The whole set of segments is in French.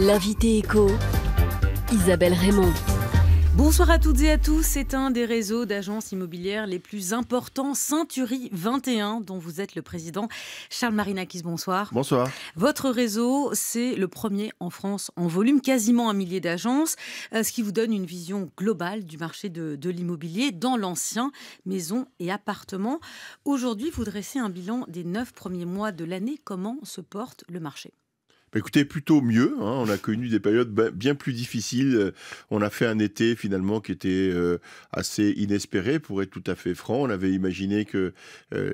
L'invité éco, Isabelle Raymond. Bonsoir à toutes et à tous. C'est un des réseaux d'agences immobilières les plus importants, Century 21, dont vous êtes le président. Charles Marinakis, bonsoir. Bonsoir. Votre réseau, c'est le premier en France en volume, quasiment un millier d'agences, euh, ce qui vous donne une vision globale du marché de, de l'immobilier dans l'ancien, maison et appartement. Aujourd'hui, vous dressez un bilan des neuf premiers mois de l'année. Comment se porte le marché écoutez, plutôt mieux. Hein. On a connu des périodes ben, bien plus difficiles. Euh, on a fait un été finalement qui était euh, assez inespéré, pour être tout à fait franc. On avait imaginé que euh,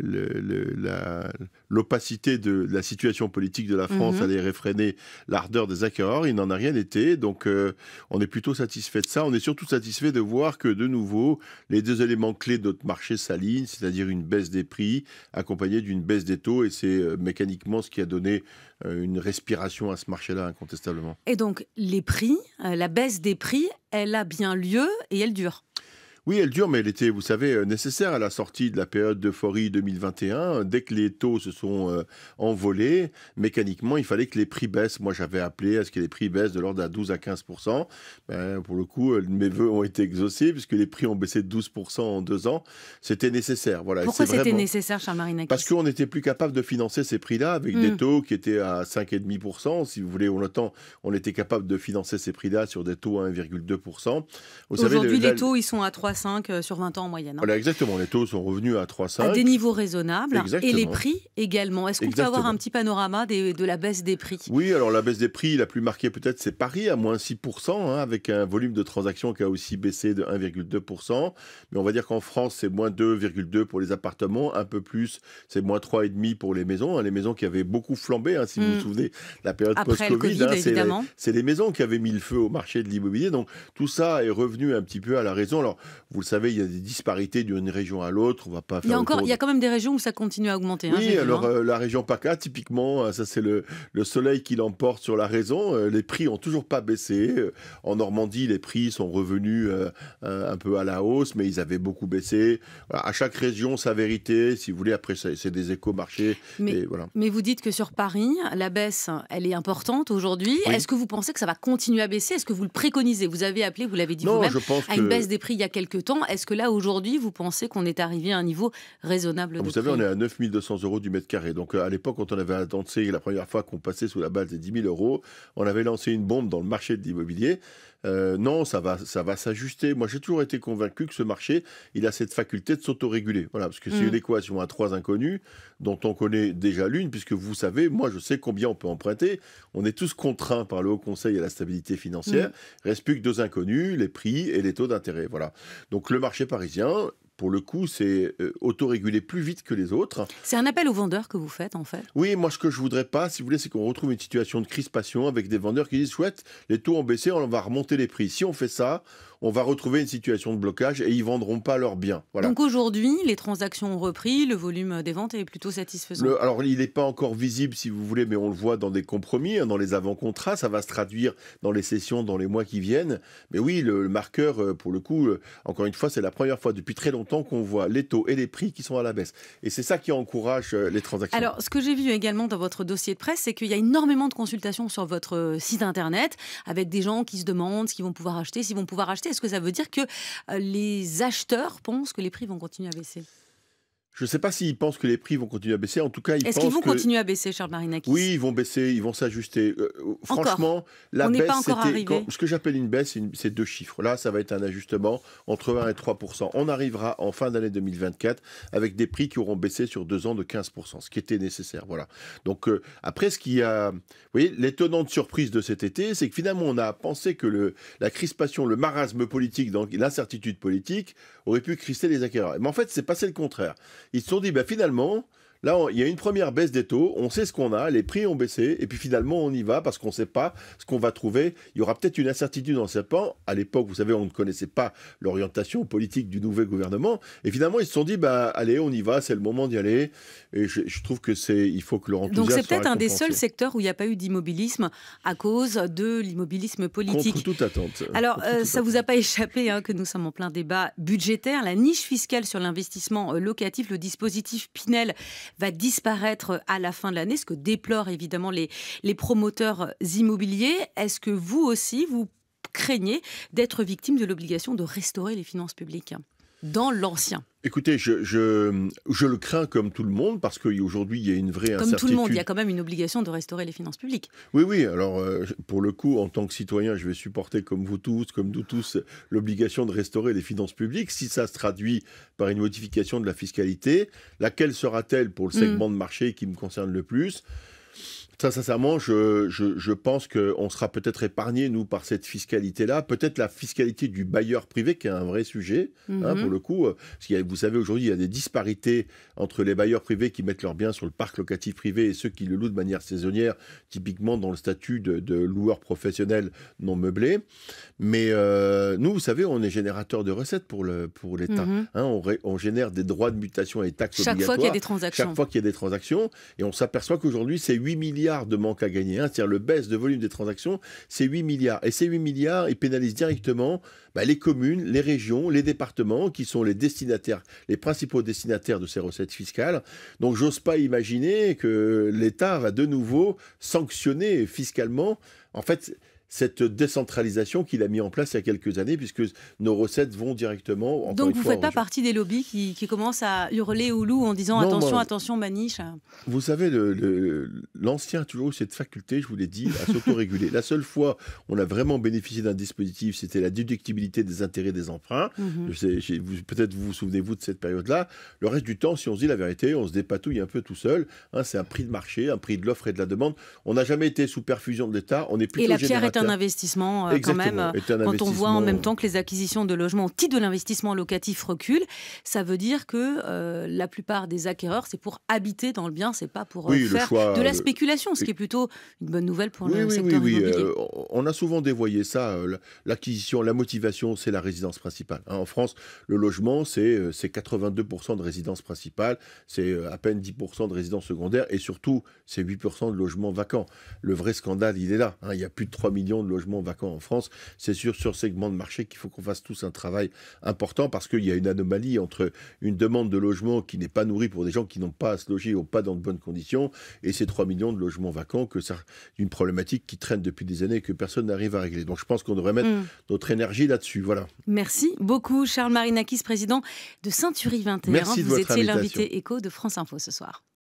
la, l'opacité de, la situation politique de la France mhm. allait réfréner l'ardeur des acquéreurs. Il n'en a rien été. Donc, euh, on est plutôt satisfait de ça. On est surtout satisfait de voir que, de nouveau, les deux éléments clés de notre marché s'alignent, c'est-à-dire une baisse des prix accompagnée d'une baisse des taux. Et c'est euh, mécaniquement ce qui a donné euh, une respiration à ce marché-là, incontestablement. Et donc, les prix, la baisse des prix, elle a bien lieu et elle dure. Oui, elle dure, mais elle était, vous savez, euh, nécessaire à la sortie de la période d'euphorie 2021. Dès que les taux se sont euh, envolés, mécaniquement, il fallait que les prix baissent. Moi, j'avais appelé à ce que les prix baissent de l'ordre à 12 à 15 ben, Pour le coup, euh, mes voeux ont été exaucés puisque les prix ont baissé de 12 en deux ans. C'était nécessaire. Voilà. Pourquoi c'était nécessaire, Charles Marinakis Parce qu'on n'était plus capable de financer ces prix-là avec des hmm. taux qui étaient à 5,5 Si vous voulez, on attend, on était capable de financer ces prix-là sur des taux à 1,2 Aujourd'hui, les taux, ils sont à 3 5 euh, sur 20 ans en moyenne. Hein. Voilà, exactement. Les taux sont revenus à 3,5. À des niveaux raisonnables. Et les prix également. Est-ce qu'on peut avoir un petit panorama de la baisse des prix Oui, alors la baisse des prix la plus marquée peut-être, c'est Paris, à moins 6%, hein, avec un volume de transactions qui a aussi baissé de 1,2%. Mais on va dire qu'en France, c'est moins 2,2 pour les appartements, un peu plus, c'est moins 3,5 pour les maisons. Hein. les maisons qui avaient beaucoup flambé, si vous vous hmm. souvenez, la période post-Covid, c'est les maisons qui avaient mis le feu au marché de l'immobilier. Donc tout ça est revenu un petit peu à la raison. Alors vous le savez, il y a des disparités d'une région à l'autre. On va pas. Faire il y a encore, il y a quand même des régions où ça continue à augmenter. Hein, oui, alors hein. euh, la région PACA, typiquement, euh, ça c'est le, soleil qui l'emporte sur la raison. Euh, les prix ont toujours pas baissé. En Normandie, les prix sont revenus un peu à la hausse, mais ils avaient beaucoup baissé. Voilà, à chaque région sa vérité, si vous voulez. Après, c'est des échos marchés Mais, voilà. mais vous dites que sur Paris, la baisse, elle est importante aujourd'hui. Est-ce que vous pensez que ça va continuer à baisser Est-ce que vous le préconisez Vous avez appelé, vous l'avez dit vous-même, à une baisse des prix il y a quelques temps. Est-ce que là, aujourd'hui, vous pensez qu'on est arrivé à un niveau raisonnable ah, Vous savez, on est à 9200 euros du mètre carré. Donc, euh, à l'époque, quand on avait lancé la première fois qu'on passait sous la base des 10 000 euros, on avait lancé une bombe dans le marché de l'immobilier. Euh, non, ça va, ça va s'ajuster. Moi, j'ai toujours été convaincu que ce marché, il a cette faculté de s'autoréguler. Voilà, parce que c'est mm. une équation à trois inconnus dont on connaît déjà l'une, puisque vous savez, moi, je sais combien on peut emprunter. On est tous contraints par le Haut Conseil à la stabilité financière. Mm. Reste plus que deux inconnus, les prix et les taux d'intérêt. Voilà. Donc le marché parisien, pour le coup, c'est euh, autoréguler plus vite que les autres. C'est un appel aux vendeurs que vous faites, en fait Oui, moi, ce que je voudrais pas, si vous voulez, c'est qu'on retrouve une situation de crispation avec des vendeurs qui disent chouette, les taux ont baissé, on va remonter les prix. Si on fait ça, on va retrouver une situation de blocage et ils ne vendront pas leurs biens. Donc aujourd'hui, les transactions ont repris, le volume des ventes est plutôt satisfaisant. alors, il n'est pas encore visible, si vous voulez, mais on le voit dans des compromis, hein, dans les avant-contrats. Ça va se traduire dans les sessions dans les mois qui viennent. Mais oui, le marqueur, euh, pour le coup, euh, encore une fois, c'est la première fois depuis très longtemps tant qu'on voit les taux et les prix qui sont à la baisse. Et c'est ça qui encourage euh, les transactions. Alors, ce que j'ai vu également dans votre dossier de presse, c'est qu'il y a énormément de consultations sur votre euh, site internet avec des gens qui se demandent ce qu'ils vont pouvoir acheter, s'ils vont pouvoir acheter. Est-ce que ça veut dire que euh, les acheteurs pensent que les prix vont continuer à baisser je ne sais pas s'ils pensent que les prix vont continuer à baisser. En tout cas, ils Est-ce qu'ils vont continuer à baisser, Charles Marinakis Oui, ils vont baisser, ils vont s'ajuster. Euh, euh, franchement, la On baisse, pas encore ce que j'appelle une baisse, c'est deux chiffres. Là, ça va être un ajustement entre 1 et 3 On arrivera en fin d'année 2024 avec des prix qui auront baissé sur deux ans de 15 ce qui était nécessaire. Voilà. Donc euh, après, ce qui a, vous voyez, l'étonnante surprise de cet été, c'est que finalement, on a pensé que le, la crispation, le marasme politique, donc l'incertitude politique, aurait pu crister les acquéreurs. Mais en fait, c'est passé le contraire ils se sont dit, ben, finalement, Là, il y a une première baisse des taux, on sait ce qu'on a, les prix ont baissé, et puis finalement, on y va parce qu'on ne sait pas ce qu'on va trouver. Il y aura peut-être une incertitude en temps. À l'époque, vous savez, on ne connaissait pas l'orientation politique du nouveau gouvernement. Et finalement, ils se sont dit, bah, allez, on y va, c'est le moment d'y aller. Et je, trouve que c'est, il faut que leur Donc, c'est peut-être un des seuls secteurs où il n'y a pas eu d'immobilisme à cause de l'immobilisme politique. Contre toute attente. Alors, euh, ça ne vous a pas échappé hein, que nous sommes en plein débat budgétaire. La niche fiscale sur l'investissement euh, locatif, le dispositif Pinel va disparaître à la fin de l'année, ce que déplorent évidemment les, promoteurs immobiliers. Est-ce que vous aussi, vous craignez d'être victime de l'obligation de restaurer les finances publiques dans l'Ancien Écoutez, je, le crains comme tout le monde parce qu'aujourd'hui, il y a une vraie comme incertitude. Comme tout le monde, il y a quand même une obligation de restaurer les finances publiques. Oui, oui. Alors, euh, pour le coup, en tant que citoyen, je vais supporter, comme vous tous, comme nous tous, l'obligation de restaurer les finances publiques. Si ça se traduit par une modification de la fiscalité, laquelle sera-t-elle pour le mm. segment de marché qui me concerne le plus Très sincèrement, je, je, je pense qu'on sera peut-être épargné, nous, par cette fiscalité-là. Peut-être la fiscalité du bailleur privé, qui est un vrai sujet, hein, mhm. pour le coup. Euh, parce vous savez, aujourd'hui, il y a des disparités entre les bailleurs privés qui mettent leurs biens sur le parc locatif privé et ceux qui le louent de manière saisonnière, typiquement dans le statut de, de loueur professionnel non meublé. Mais euh, nous, vous savez, on est générateur de recettes pour l'État. Pour l'État. Mhm. Hein. on, on, génère des droits de mutation et taxes obligatoires. Chaque fois qu'il y a des transactions. Chaque fois qu'il y a des transactions. Et on s'aperçoit qu'aujourd'hui, c'est 8 milliards de manque à gagner. Hein. C'est-à-dire le baisse de volume des transactions, c'est 8 milliards. Et ces 8 milliards, ils pénalisent directement bah, les communes, les régions, les départements, qui sont les destinataires, les principaux destinataires de ces recettes fiscales. Donc j'ose pas imaginer que l'État va de nouveau sanctionner fiscalement. En fait, cette décentralisation qu'il a mis en place il y a quelques années, puisque nos recettes vont directement. Donc vous ne faites pas partie des lobbies qui, commencent à hurler au loup en disant attention, attention, attention, maniche. Vous savez, l'ancien a toujours eu cette faculté, je vous l'ai dit, à s'autoréguler. la seule fois où on a vraiment bénéficié d'un dispositif, c'était la déductibilité des intérêts des emprunts. Mhm. Peut-être vous vous souvenez-vous de cette période-là. Le reste du temps, si on se dit la vérité, on se dépatouille un peu tout seul. Hein, c'est un prix de marché, un prix de l'offre et de la demande. On n'a jamais été sous perfusion de l'État. On est plutôt un investissement euh, quand même. Euh, quand on voit en même temps que les acquisitions de logements au titre de l'investissement locatif reculent, ça veut dire que euh, la plupart des acquéreurs, c'est pour habiter dans le bien, c'est pas pour faire de la spéculation, ce qui est plutôt une bonne nouvelle pour le oui, secteur immobilier. on a souvent dévoyé ça. L'acquisition, la motivation, c'est la résidence principale. Hein. en France, le logement, c'est 82% de résidence principale, c'est à peine 10% de résidence secondaire et surtout, c'est 8% de logements vacants. Le vrai scandale, il est là. Hein. Il y a plus de 3 millions de logements vacants en France. C'est sur ce segment de marché qu'il faut qu'on fasse tous un travail important parce qu'il y a une anomalie entre une demande de logement qui n'est pas nourrie pour des gens qui n'ont pas à se loger ou pas dans de bonnes conditions et ces 3 millions de logements vacants que ça, une problématique qui traîne depuis des années et que personne n'arrive à régler. Donc je pense qu'on devrait mettre mm. notre énergie là-dessus. Voilà. Merci beaucoup Charles Marinakis, président de Century 21. Merci Vous étiez l'invité éco de France Info ce soir.